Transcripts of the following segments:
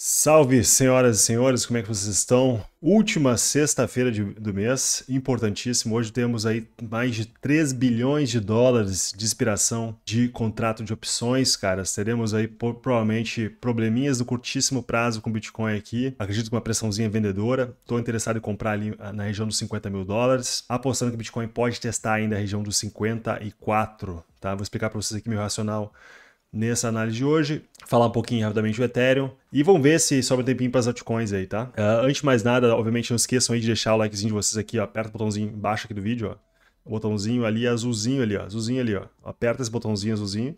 Salve, senhoras e senhores, como é que vocês estão? Última sexta-feira do mês, importantíssimo. Hoje temos aí mais de 3 bilhões de dólares de inspiração de contrato de opções, caras. Teremos aí provavelmente probleminhas do curtíssimo prazo com Bitcoin aqui. Acredito que uma pressãozinha vendedora. Estou interessado em comprar ali ah, na região dos 50 mil dólares, apostando que Bitcoin pode testar ainda a região dos 54, tá? Vou explicar para vocês aqui meu racional nessa análise de hoje, falar um pouquinho rapidamente do Ethereum e vamos ver se sobra um tempinho para as altcoins aí, tá? Uh, antes de mais nada, obviamente não esqueçam aí de deixar o likezinho de vocês aqui, ó, aperta o botãozinho embaixo aqui do vídeo, ó, o botãozinho ali azulzinho ali, ó, azulzinho ali, ó, aperta esse botãozinho azulzinho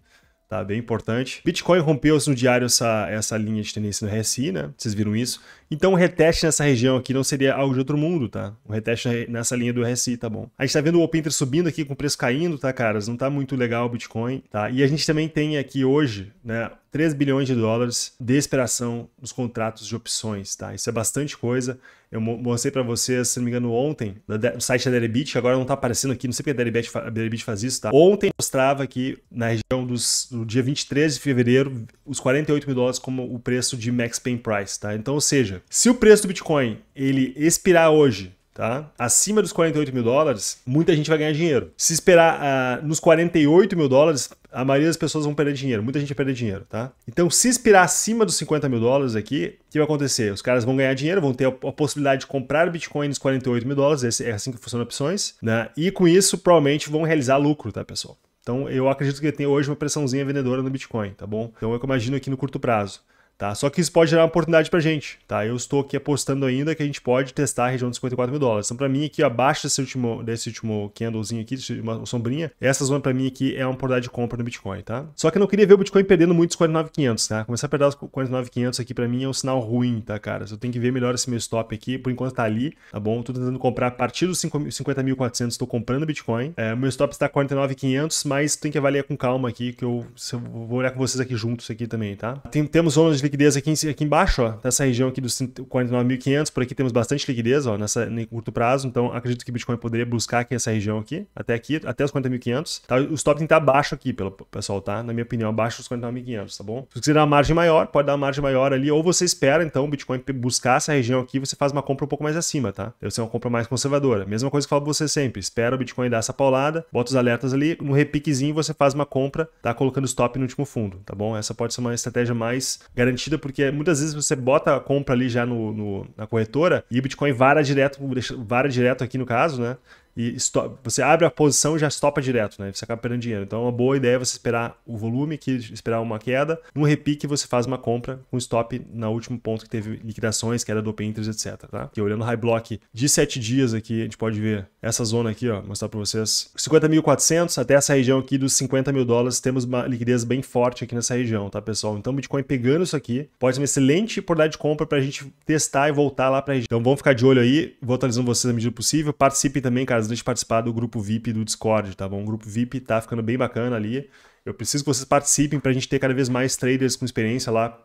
tá? Bem importante. Bitcoin rompeu no diário essa, essa linha de tendência no RSI, né? Vocês viram isso. Então, o reteste nessa região aqui não seria algo de outro mundo, tá? O reteste nessa linha do RSI, tá bom? A gente tá vendo o Open subindo aqui com o preço caindo, tá, caras? Não tá muito legal o Bitcoin, tá? E a gente também tem aqui hoje, né, 3 bilhões de dólares de expiração nos contratos de opções, tá? Isso é bastante coisa. Eu mostrei para vocês, se não me engano, ontem, no site da Deribit, agora não está aparecendo aqui, não sei porque a Deribit, faz isso, tá? Ontem mostrava aqui na região dos, do dia 23 de fevereiro, os 48 mil dólares como o preço de max pain price, tá? Então, ou seja, se o preço do Bitcoin ele expirar hoje, tá? Acima dos 48 mil dólares, muita gente vai ganhar dinheiro. Se esperar uh, nos 48 mil dólares, a maioria das pessoas vão perder dinheiro, muita gente vai perder dinheiro, tá? Então, se esperar acima dos 50 mil dólares aqui, o que vai acontecer? Os caras vão ganhar dinheiro, vão ter a, possibilidade de comprar Bitcoin nos 48 mil dólares, esse, é assim que funcionam opções, né? E com isso, provavelmente vão realizar lucro, tá, pessoal? Então, eu acredito que tem hoje uma pressãozinha vendedora no Bitcoin, tá bom? Então, é o que eu imagino aqui no curto prazo. Tá? Só que isso pode gerar uma oportunidade para gente. Tá? Eu estou aqui apostando ainda que a gente pode testar a região dos 54 mil dólares. Então, para mim, aqui abaixo desse último, desse último candlezinho aqui, uma sombrinha, essa zona para mim aqui é uma oportunidade de compra no Bitcoin. Tá? Só que eu não queria ver o Bitcoin perdendo muito os 49,500. Tá? Começar a perder os 49,500 aqui para mim é um sinal ruim, tá, cara? Eu tenho que ver melhor esse meu stop aqui. Por enquanto tá ali, tá bom? Estou tentando comprar a partir dos 50.400, estou comprando Bitcoin. É, meu stop está 49,500, mas tem que avaliar com calma aqui, que eu, eu, vou olhar com vocês aqui juntos aqui também, tá? Tem, temos zonas de liquidez aqui, aqui embaixo, ó, nessa tá região aqui dos 49.500, por aqui temos bastante liquidez, ó, nessa, em curto prazo, então acredito que o Bitcoin poderia buscar aqui essa região aqui, até aqui, até os 40.500, tá? O stop tem que estar abaixo aqui, pelo pessoal, tá? Na minha opinião, abaixo dos 49.500, tá bom? Se você quiser uma margem maior, pode dar uma margem maior ali, ou você espera, então, o Bitcoin buscar essa região aqui, você faz uma compra um pouco mais acima, tá? Deve ser uma compra mais conservadora. Mesma coisa que eu falo pra você sempre, espera o Bitcoin dar essa paulada, bota os alertas ali, no repiquezinho você faz uma compra, tá? Colocando stop no último fundo, tá bom? Essa pode ser uma estratégia mais garantida garantida, porque muitas vezes você bota a compra ali já no, no na corretora e o Bitcoin vara direto, vara direto aqui no caso, né? e você abre a posição e já estopa direto, né? Você acaba perdendo dinheiro. Então é uma boa ideia você esperar o volume, que esperar uma queda. No repique você faz uma compra com um stop na último ponto que teve liquidações, que era do Open Interest, etc. Tá? E olhando o high block de 7 dias aqui, a gente pode ver essa zona aqui, ó, mostrar para vocês. 50.400 até essa região aqui dos 50 mil dólares, temos uma liquidez bem forte aqui nessa região, tá, pessoal? Então o Bitcoin pegando isso aqui pode ser uma excelente oportunidade de compra para a gente testar e voltar lá para a região. Então vamos ficar de olho aí, vou atualizando vocês na medida possível. Participem também, cara, gente participar do grupo VIP do Discord, tá bom? O grupo VIP tá ficando bem bacana ali. Eu preciso que vocês participem para a gente ter cada vez mais traders com experiência lá,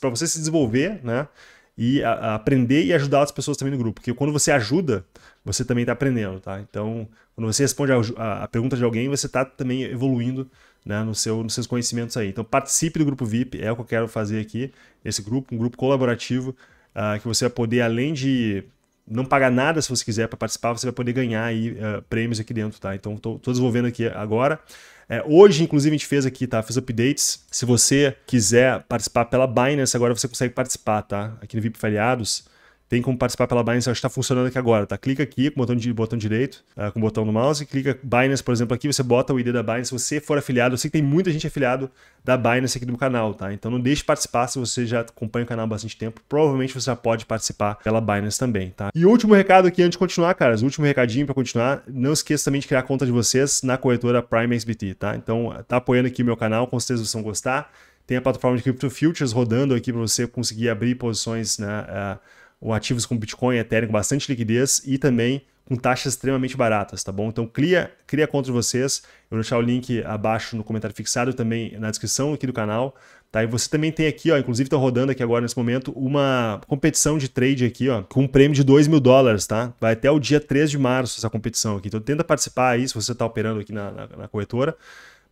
para você se desenvolver, né? E a, a aprender e ajudar as pessoas também no grupo. Porque quando você ajuda, você também está aprendendo, tá? Então, quando você responde a, a pergunta de alguém, você está também evoluindo né, no seu, nos seus conhecimentos aí. Então, participe do grupo VIP, é o que eu quero fazer aqui. Esse grupo, um grupo colaborativo, uh, que você vai poder, além de não pagar nada se você quiser para participar, você vai poder ganhar aí, uh, prêmios aqui dentro, tá? Então, estou desenvolvendo aqui agora. É, hoje, inclusive, a gente fez aqui, tá? Fiz updates. Se você quiser participar pela Binance, agora você consegue participar, tá? Aqui no VIP Feriados tem como participar pela Binance, acho que está funcionando aqui agora, tá? Clica aqui com o botão, de, botão direito, uh, com o botão do mouse, clica Binance, por exemplo, aqui, você bota o ID da Binance, se você for afiliado, eu sei que tem muita gente afiliado da Binance aqui no canal, tá? Então não deixe de participar se você já acompanha o canal há bastante tempo, provavelmente você já pode participar pela Binance também, tá? E último recado aqui antes de continuar, caras, último recadinho para continuar, não esqueça também de criar a conta de vocês na corretora Prime XBT, tá? Então tá apoiando aqui o meu canal, com certeza vocês vão gostar. Tem a plataforma de Crypto Futures rodando aqui para você conseguir abrir posições, né? Uh, ou ativos com Bitcoin, Ethereum, com bastante liquidez e também com taxas extremamente baratas, tá bom? Então cria, cria conta de vocês. Eu vou deixar o link abaixo no comentário fixado também na descrição aqui do canal. Tá? E você também tem aqui, ó, inclusive está rodando aqui agora nesse momento, uma competição de trade aqui, ó, com um prêmio de 2 mil dólares, tá? Vai até o dia 3 de março essa competição aqui. Então tenta participar aí se você está operando aqui na, na, na corretora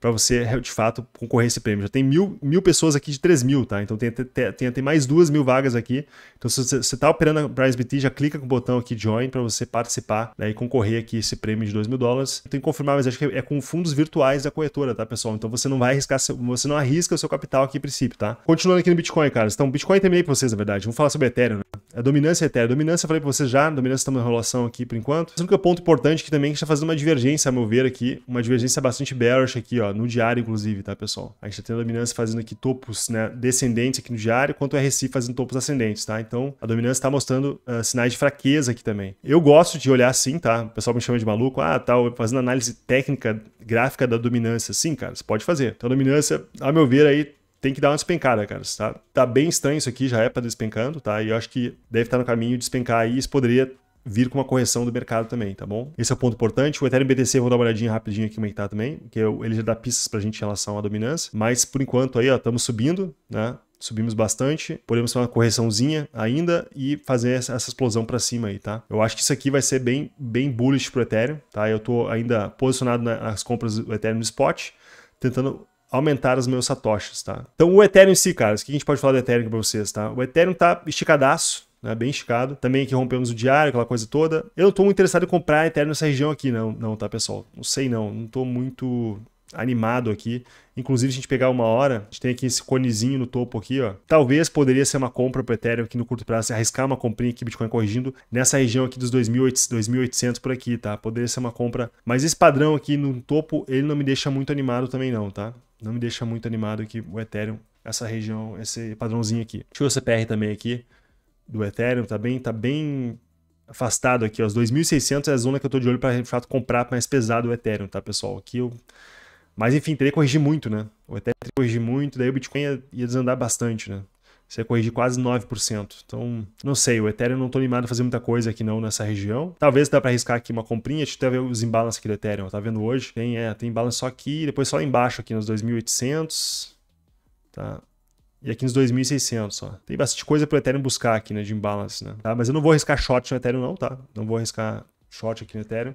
para você de fato concorrer a esse prêmio. Já tem mil, mil pessoas aqui de 3 mil, tá? Então tem, tem, tem, tem mais duas mil vagas aqui. Então se você está operando a PrizeBT, já clica com o botão aqui Join para você participar né, e concorrer aqui esse prêmio de 2 mil dólares. Tem que confirmar, mas acho que é com fundos virtuais da corretora, tá, pessoal? Então você não vai arriscar, você não arrisca o seu capital aqui em princípio, tá? Continuando aqui no Bitcoin, cara. Então, Bitcoin também para vocês, na verdade. Vamos falar sobre Ethereum. Né? A é dominância etérea. A dominância, eu falei para vocês já, dominância estamos tá na relação aqui por enquanto. O único ponto importante é que também a gente está fazendo uma divergência, a meu ver, aqui, uma divergência bastante bearish aqui, ó, no diário, inclusive, tá, pessoal? A gente tá tendo a dominância fazendo aqui topos né, descendentes aqui no diário, quanto o RSI fazendo topos ascendentes, tá? Então, a dominância está mostrando uh, sinais de fraqueza aqui também. Eu gosto de olhar assim, tá? O pessoal me chama de maluco, ah, tá, fazendo análise técnica gráfica da dominância. Sim, cara, você pode fazer. Então, a dominância, a meu ver, aí tem que dar uma despencada, cara. Tá, tá bem estranho isso aqui, já é para tá despencando, tá? E eu acho que deve estar no caminho de despencar aí. Isso poderia vir com uma correção do mercado também, tá bom? Esse é o ponto importante. O Ethereum BTC, vou dar uma olhadinha rapidinho aqui como é que tá também, porque ele já dá pistas pra gente em relação à dominância. Mas por enquanto aí, ó, estamos subindo, né? subimos bastante, podemos fazer uma correçãozinha ainda e fazer essa, explosão para cima aí, tá? Eu acho que isso aqui vai ser bem, bem bullish pro Ethereum, tá? Eu tô ainda posicionado nas compras do Ethereum no spot, tentando aumentar os meus satoshis, tá? Então o Ethereum em si, cara, o que a gente pode falar do Ethereum para vocês, tá? O Ethereum tá esticadaço, né, bem esticado. Também aqui rompemos o diário, aquela coisa toda. Eu não tô muito interessado em comprar Ethereum nessa região aqui, não, não, tá, pessoal? Não sei não, não tô muito animado aqui. Inclusive, se a gente pegar uma hora, a gente tem aqui esse conezinho no topo aqui, ó. Talvez poderia ser uma compra pro Ethereum aqui no curto prazo, arriscar uma comprinha aqui, Bitcoin corrigindo, nessa região aqui dos 2.800 por aqui, tá? Poderia ser uma compra, mas esse padrão aqui no topo, ele não me deixa muito animado também não, tá? não me deixa muito animado aqui o Ethereum, essa região, esse padrãozinho aqui. Deixa eu ver o CPR também aqui do Ethereum, tá bem, tá bem afastado aqui, ó. Os 2.600 é a zona que eu tô de olho para de fato comprar mais pesado o Ethereum, tá, pessoal? Aqui eu mas enfim, teria que corrigir muito, né? O Ethereum teria que corrigir muito, daí o Bitcoin ia, ia desandar bastante, né? Você corrigir quase 9%. Então, não sei, o Ethereum não tô animado a fazer muita coisa aqui não nessa região. Talvez dá para arriscar aqui uma comprinha, deixa eu ver os imbalances aqui do Ethereum, tá vendo hoje? Tem, é, tem imbalance só aqui, depois só lá embaixo aqui nos 2800, tá? E aqui nos 2.600, ó. Tem bastante coisa pro Ethereum buscar aqui, né, de imbalance, né? Tá? Mas eu não vou arriscar short no Ethereum não, tá? Não vou arriscar short aqui no Ethereum.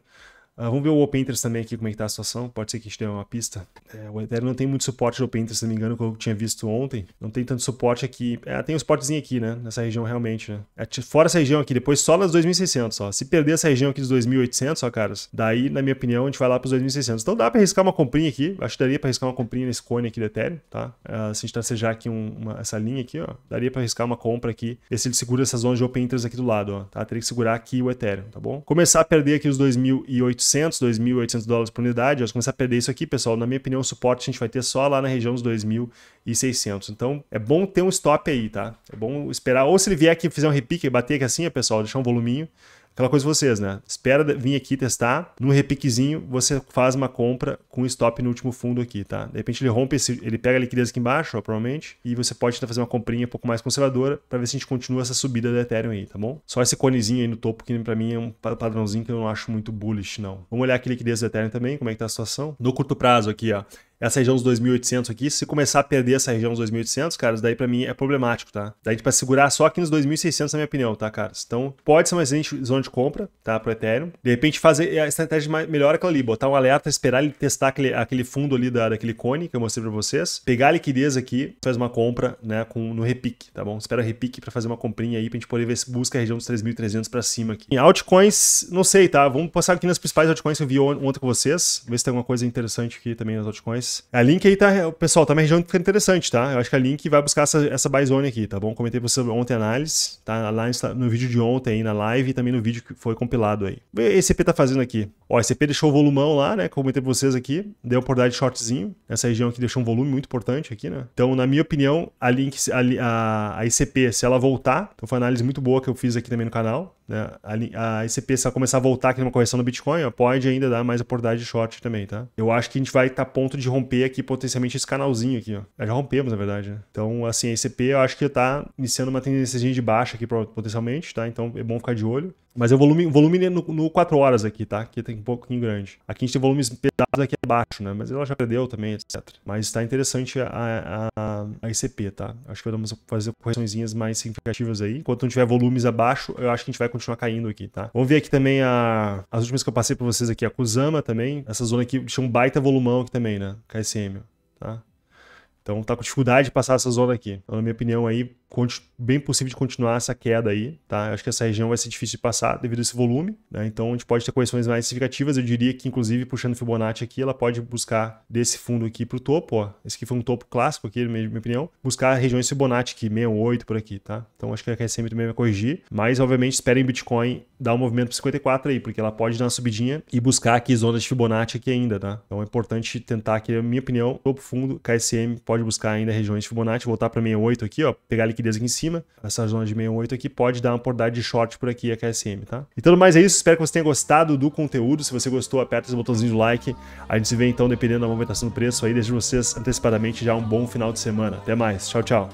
Uh, vamos ver o Open Interest também aqui, como é que tá a situação. Pode ser que a gente tenha uma pista. É, o Ethereum não tem muito suporte de Open Interest, se não me engano, que eu tinha visto ontem. Não tem tanto suporte aqui. É, tem um suportezinho aqui, né? Nessa região realmente, né? É, fora essa região aqui, depois só nas 2.600, ó. Se perder essa região aqui dos 2.800, ó, caras, daí, na minha opinião, a gente vai lá pros 2.600. Então dá pra arriscar uma comprinha aqui. Acho que daria pra arriscar uma comprinha nesse cone aqui do Ethereum, tá? Uh, se a gente tracejar tá, aqui um, uma, essa linha aqui, ó, daria pra arriscar uma compra aqui. E se ele segura essa zona de Open Interest aqui do lado, ó, tá? Teria que segurar aqui o Ethereum, tá bom? Começar a perder aqui os 2.800 2.800, 2.800 dólares por unidade. vamos começar a perder isso aqui, pessoal. Na minha opinião, o suporte a gente vai ter só lá na região dos 2.600. Então, é bom ter um stop aí, tá? É bom esperar. Ou se ele vier aqui e fizer um repique, bater aqui assim, pessoal, deixar um voluminho aquela coisa de vocês, né? Espera vir aqui testar. No repiquezinho, você faz uma compra com stop no último fundo aqui, tá? De repente ele rompe esse, ele pega a liquidez aqui embaixo, ó, provavelmente, e você pode tentar fazer uma comprinha um pouco mais conservadora para ver se a gente continua essa subida da Ethereum aí, tá bom? Só esse conezinho aí no topo que para mim é um padrãozinho que eu não acho muito bullish não. Vamos olhar aqui a liquidez do Ethereum também, como é que tá a situação. No curto prazo aqui, ó, essa região dos 2.800 aqui. Se começar a perder essa região dos 2.800, cara, isso daí para mim é problemático, tá? Daí para tipo, é segurar só aqui nos 2.600 na minha opinião, tá, cara? Então, pode ser uma excelente zona de compra, tá, pro Ethereum. De repente fazer é, a estratégia mais, melhor é aquela ali, botar um alerta, esperar ele testar aquele, aquele fundo ali da, daquele cone que eu mostrei para vocês, pegar a liquidez aqui, faz uma compra, né, com no repique, tá bom? Espera repique para fazer uma comprinha aí pra gente poder ver se busca a região dos 3.300 para cima aqui. Em altcoins, não sei, tá? Vamos passar aqui nas principais altcoins que eu vi ontem com vocês, ver se tem alguma coisa interessante aqui também nas altcoins. A Link aí tá. Pessoal, tá uma região que fica interessante, tá? Eu acho que a Link vai buscar essa, essa buy zone aqui, tá bom? Comentei pra você ontem a análise, tá? A análise tá no vídeo de ontem aí na live e também no vídeo que foi compilado aí. Esse EP tá fazendo aqui. Ó, esse deixou o volumão lá, né? Comentei pra vocês aqui. Deu oportunidade de shortzinho. Essa região aqui deixou um volume muito importante aqui, né? Então, na minha opinião, a Link, a, a, a ICP, se ela voltar, então foi uma análise muito boa que eu fiz aqui também no canal. Né? A, a ICP, se ela começar a voltar aqui numa correção do Bitcoin, ó, pode ainda dar mais oportunidade de short também, tá? Eu acho que a gente vai estar tá ponto de romper aqui potencialmente esse canalzinho aqui, ó. Já rompemos, na verdade, né? Então, assim, a ICP eu acho que tá iniciando uma tendência de baixa aqui potencialmente, tá? Então é bom ficar de olho. Mas é o volume, volume no, no 4 horas aqui, tá? Aqui tem um pouquinho grande. Aqui a gente tem volumes pesados aqui abaixo, é né? Mas ela já perdeu também, etc. Mas tá interessante a, a, a ICP, tá? Acho que vamos fazer correçõezinhas mais significativas aí. Enquanto não tiver volumes abaixo, eu acho que a gente vai continuar caindo aqui, tá? Vamos ver aqui também a, as últimas que eu passei pra vocês aqui. A Kusama também. Essa zona aqui tinha um baita volumão aqui também, né? KSM, tá? Então tá com dificuldade de passar essa zona aqui. Então, na minha opinião, aí bem possível de continuar essa queda aí, tá? Eu acho que essa região vai ser difícil de passar devido a esse volume, né? Então a gente pode ter correções mais significativas. Eu diria que, inclusive, puxando Fibonacci aqui, ela pode buscar desse fundo aqui para o topo, ó. Esse aqui foi um topo clássico aqui, na minha opinião. Buscar regiões Fibonacci aqui, 68 por aqui, tá? Então acho que a KSM também vai corrigir. Mas, obviamente, esperem Bitcoin dar um movimento para 54 aí, porque ela pode dar uma subidinha e buscar aqui zonas de Fibonacci aqui ainda, tá? Então é importante tentar aqui, na minha opinião, topo fundo, KSM pode pode buscar ainda regiões de Fibonacci, voltar para 68 aqui, ó, pegar a liquidez aqui em cima, essa zona de 68 aqui pode dar uma oportunidade de short por aqui a KSM, tá? E tudo mais é isso, espero que você tenha gostado do conteúdo, se você gostou, aperta esse botãozinho de like, a gente se vê então dependendo da movimentação do preço aí, Desde vocês antecipadamente já um bom final de semana. Até mais, tchau, tchau.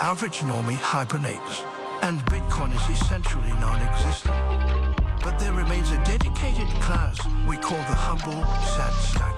average normie hibernates, and Bitcoin is essentially non existent. but there remains a dedicated class we call the humble satsang.